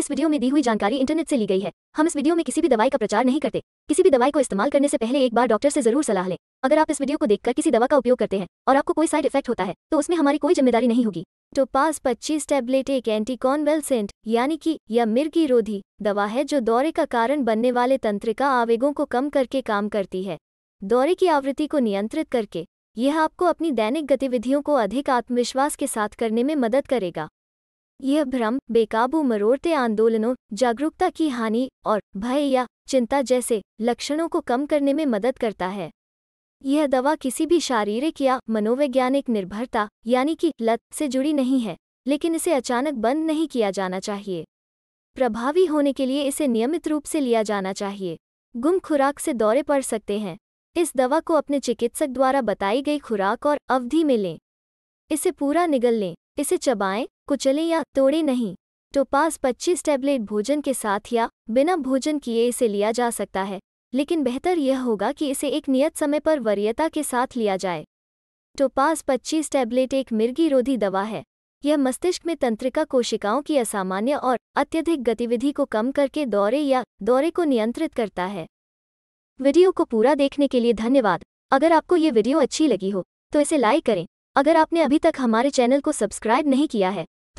इस वीडियो में दी हुई जानकारी इंटरनेट से ली गई है हम इस वीडियो में किसी भी दवाई का प्रचार नहीं करते किसी भी दवाई को इस्तेमाल करने से पहले एक बार डॉक्टर से जरूर सलाह लें अगर आप इस वीडियो को देखकर किसी दवा का उपयोग करते हैं और आपको कोई साइड इफेक्ट होता है तो उसमें हमारी कोई जिम्मेदारी नहीं होगी तो पास पच्चीस टेबलेट एक एंटीकॉनवेलसेंट यानी कि या मिर्गी रोधी दवा है जो दौरे का कारण बनने वाले तंत्रिका आवेगों को कम करके काम करती है दौरे की आवृत्ति को नियंत्रित करके यह आपको अपनी दैनिक गतिविधियों को अधिक आत्मविश्वास के साथ करने में मदद करेगा यह भ्रम बेकाबू मरोड़ते आंदोलनों जागरूकता की हानि और भय या चिंता जैसे लक्षणों को कम करने में मदद करता है यह दवा किसी भी शारीरिक या मनोवैज्ञानिक निर्भरता यानी कि लत से जुड़ी नहीं है लेकिन इसे अचानक बंद नहीं किया जाना चाहिए प्रभावी होने के लिए इसे नियमित रूप से लिया जाना चाहिए गुम खुराक से दौरे पड़ सकते हैं इस दवा को अपने चिकित्सक द्वारा बताई गई खुराक और अवधि में लें इसे पूरा निगल लें इसे चबाएं कुचले या तोड़े नहीं तो पास 25 टैबलेट भोजन के साथ या बिना भोजन किए इसे लिया जा सकता है लेकिन बेहतर यह होगा कि इसे एक नियत समय पर वरीयता के साथ लिया जाए तो पास 25 टैबलेट एक मिर्गी रोधी दवा है यह मस्तिष्क में तंत्रिका कोशिकाओं की असामान्य और अत्यधिक गतिविधि को कम करके दौरे या दौरे को नियंत्रित करता है वीडियो को पूरा देखने के लिए धन्यवाद अगर आपको ये वीडियो अच्छी लगी हो तो इसे लाइक करें अगर आपने अभी तक हमारे चैनल को सब्सक्राइब नहीं किया है